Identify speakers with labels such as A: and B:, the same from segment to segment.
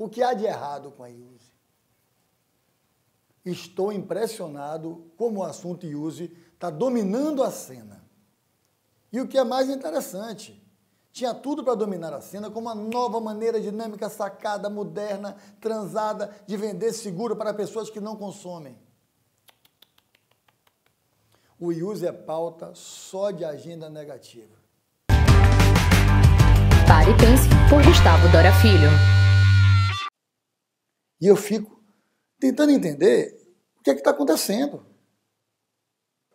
A: O que há de errado com a IUSE? Estou impressionado como o assunto IUSE está dominando a cena. E o que é mais interessante, tinha tudo para dominar a cena com uma nova maneira dinâmica, sacada, moderna, transada, de vender seguro para pessoas que não consomem. O Iuse é pauta só de agenda negativa. Pare e pense por Gustavo Dora Filho. E eu fico tentando entender o que é que está acontecendo.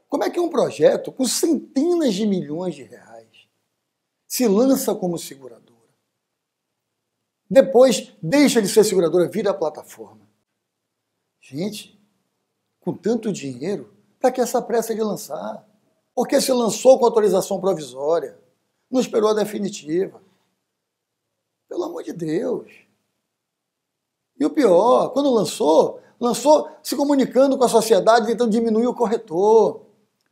A: Como é que um projeto com centenas de milhões de reais se lança como seguradora? Depois deixa de ser seguradora, vira plataforma. Gente, com tanto dinheiro, para que essa pressa de lançar? Porque se lançou com autorização provisória, não esperou a definitiva. Pelo amor de Deus. E o pior, quando lançou, lançou se comunicando com a sociedade, tentando diminuir o corretor,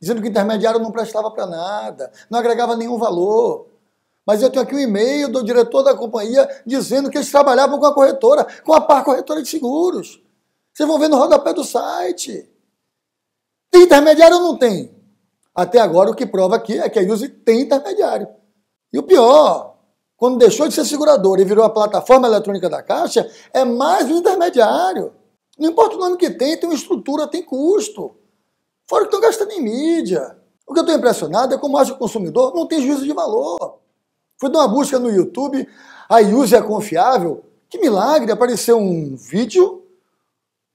A: dizendo que o intermediário não prestava para nada, não agregava nenhum valor. Mas eu tenho aqui um e-mail do diretor da companhia dizendo que eles trabalhavam com a corretora, com a par corretora de seguros. Vocês vão ver no rodapé do site. Tem intermediário ou não tem? Até agora o que prova aqui é que a Use tem intermediário. E o pior, quando deixou de ser seguradora e virou a plataforma eletrônica da Caixa, é mais um intermediário. Não importa o nome que tem, tem uma estrutura, tem custo. Fora que estão gastando em mídia. O que eu estou impressionado é como acha o consumidor não tem juízo de valor. Fui dar uma busca no YouTube, a Use é confiável. Que milagre, apareceu um vídeo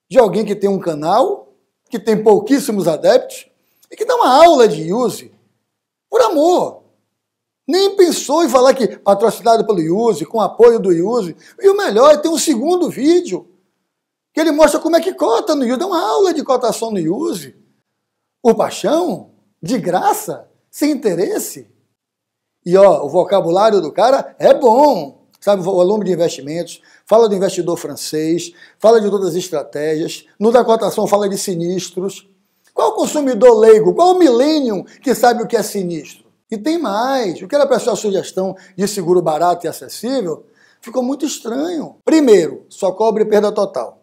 A: de alguém que tem um canal, que tem pouquíssimos adeptos, e que dá uma aula de Use. por amor. Nem pensou em falar que patrocinado pelo Yuse, com apoio do Yuse. E o melhor, tem um segundo vídeo que ele mostra como é que cota no Yuse. Dá é uma aula de cotação no Yuse. Por paixão, de graça, sem interesse. E ó, o vocabulário do cara é bom. Sabe, o aluno de investimentos, fala do investidor francês, fala de todas as estratégias. No da cotação fala de sinistros. Qual consumidor leigo? Qual o millennium que sabe o que é sinistro? E tem mais. O que era para ser a sugestão de seguro barato e acessível ficou muito estranho. Primeiro, só cobre perda total.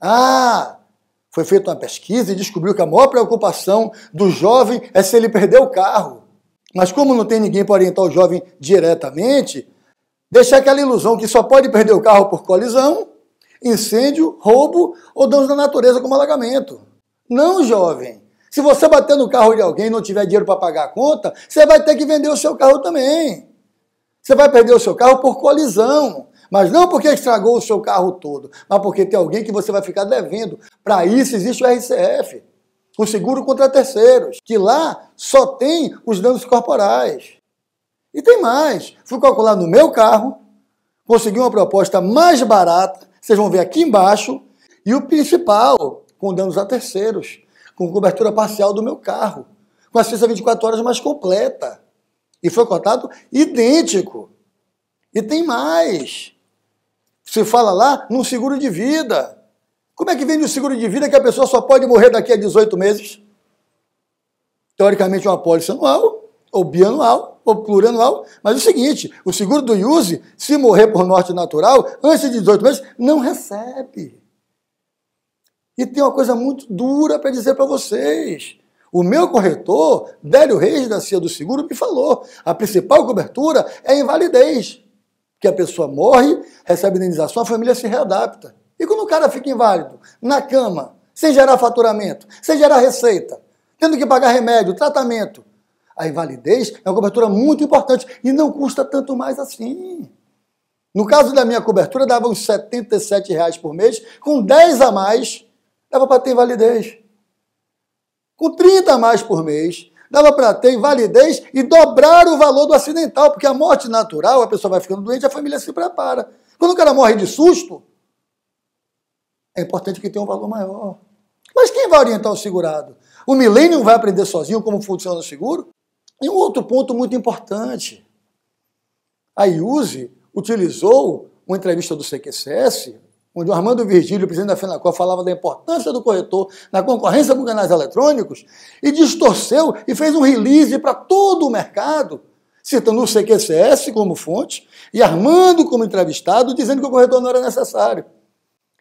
A: Ah, foi feita uma pesquisa e descobriu que a maior preocupação do jovem é se ele perder o carro. Mas como não tem ninguém para orientar o jovem diretamente, deixa aquela ilusão que só pode perder o carro por colisão, incêndio, roubo ou danos da natureza como alagamento. Não, jovem. Se você bater no carro de alguém e não tiver dinheiro para pagar a conta, você vai ter que vender o seu carro também. Você vai perder o seu carro por colisão. Mas não porque estragou o seu carro todo, mas porque tem alguém que você vai ficar devendo. Para isso existe o RCF, o seguro contra terceiros, que lá só tem os danos corporais. E tem mais. Fui calcular no meu carro, consegui uma proposta mais barata, vocês vão ver aqui embaixo, e o principal, com danos a terceiros com cobertura parcial do meu carro, com assistência 24 horas mais completa. E foi cotado idêntico. E tem mais. Se fala lá num seguro de vida. Como é que vende o seguro de vida que a pessoa só pode morrer daqui a 18 meses? Teoricamente, uma pólice anual, ou bianual, ou plurianual. Mas é o seguinte: o seguro do IUSE, se morrer por morte natural, antes de 18 meses, não recebe. E tem uma coisa muito dura para dizer para vocês. O meu corretor, Délio Reis da Cia do Seguro, me falou: a principal cobertura é a invalidez. Que a pessoa morre, recebe indenização, a família se readapta. E quando o cara fica inválido, na cama, sem gerar faturamento, sem gerar receita, tendo que pagar remédio, tratamento, a invalidez é uma cobertura muito importante e não custa tanto mais assim. No caso da minha cobertura, dava uns R$ 77 por mês, com 10 a mais dava para ter invalidez. Com 30 a mais por mês, dava para ter invalidez e dobrar o valor do acidental, porque a morte natural, a pessoa vai ficando doente, a família se prepara. Quando o cara morre de susto, é importante que tenha um valor maior. Mas quem vai orientar o segurado? O milênio vai aprender sozinho como funciona o seguro? E um outro ponto muito importante. A IUSE utilizou uma entrevista do CQCS, onde o Armando Virgílio, presidente da FENACOR, falava da importância do corretor na concorrência com canais eletrônicos, e distorceu e fez um release para todo o mercado, citando o CQCS como fonte e Armando como entrevistado, dizendo que o corretor não era necessário.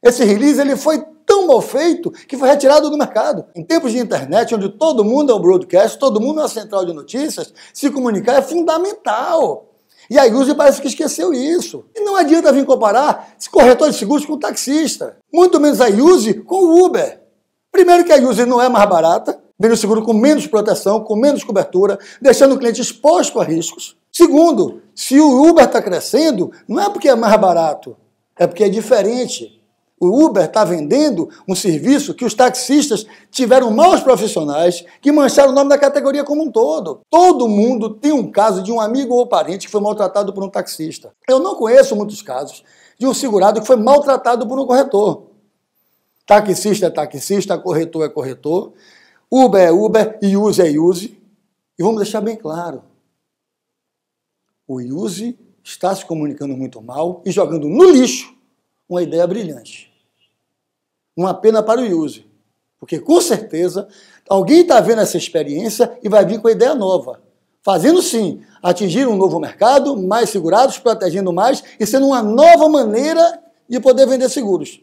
A: Esse release ele foi tão mal feito que foi retirado do mercado. Em tempos de internet, onde todo mundo é um broadcast, todo mundo é uma central de notícias, se comunicar é fundamental. E a indústria parece que esqueceu isso. E não adianta vir comparar esse corretor de seguros com o taxista. Muito menos a Yuse com o Uber. Primeiro que a Yuse não é mais barata, vem seguro com menos proteção, com menos cobertura, deixando o cliente exposto a riscos. Segundo, se o Uber está crescendo, não é porque é mais barato, é porque é diferente. O Uber está vendendo um serviço que os taxistas tiveram maus profissionais que mancharam o nome da categoria como um todo. Todo mundo tem um caso de um amigo ou parente que foi maltratado por um taxista. Eu não conheço muitos casos de um segurado que foi maltratado por um corretor. Taxista é taxista, corretor é corretor, Uber é Uber e use é use. E vamos deixar bem claro: o use está se comunicando muito mal e jogando no lixo uma ideia brilhante uma pena para o Yuse. Porque com certeza alguém está vendo essa experiência e vai vir com ideia nova. Fazendo sim, atingir um novo mercado, mais segurados, protegendo mais e sendo uma nova maneira de poder vender seguros.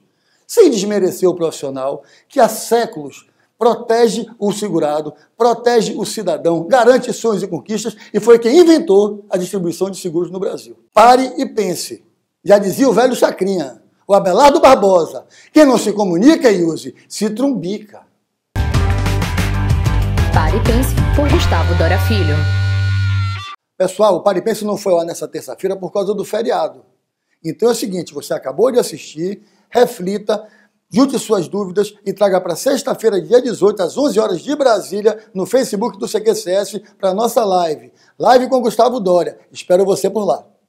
A: Sem desmerecer o profissional que há séculos protege o segurado, protege o cidadão, garante sonhos e conquistas e foi quem inventou a distribuição de seguros no Brasil. Pare e pense. Já dizia o velho Chacrinha, o Abelardo Barbosa. Quem não se comunica, use, se trumbica. Pare e Pense, por Gustavo Dora Filho. Pessoal, o Pare e Pense não foi lá nessa terça-feira por causa do feriado. Então é o seguinte, você acabou de assistir, reflita, junte suas dúvidas e traga para sexta-feira, dia 18, às 11 horas de Brasília, no Facebook do CQCS, para a nossa live. Live com Gustavo Dória. Espero você por lá.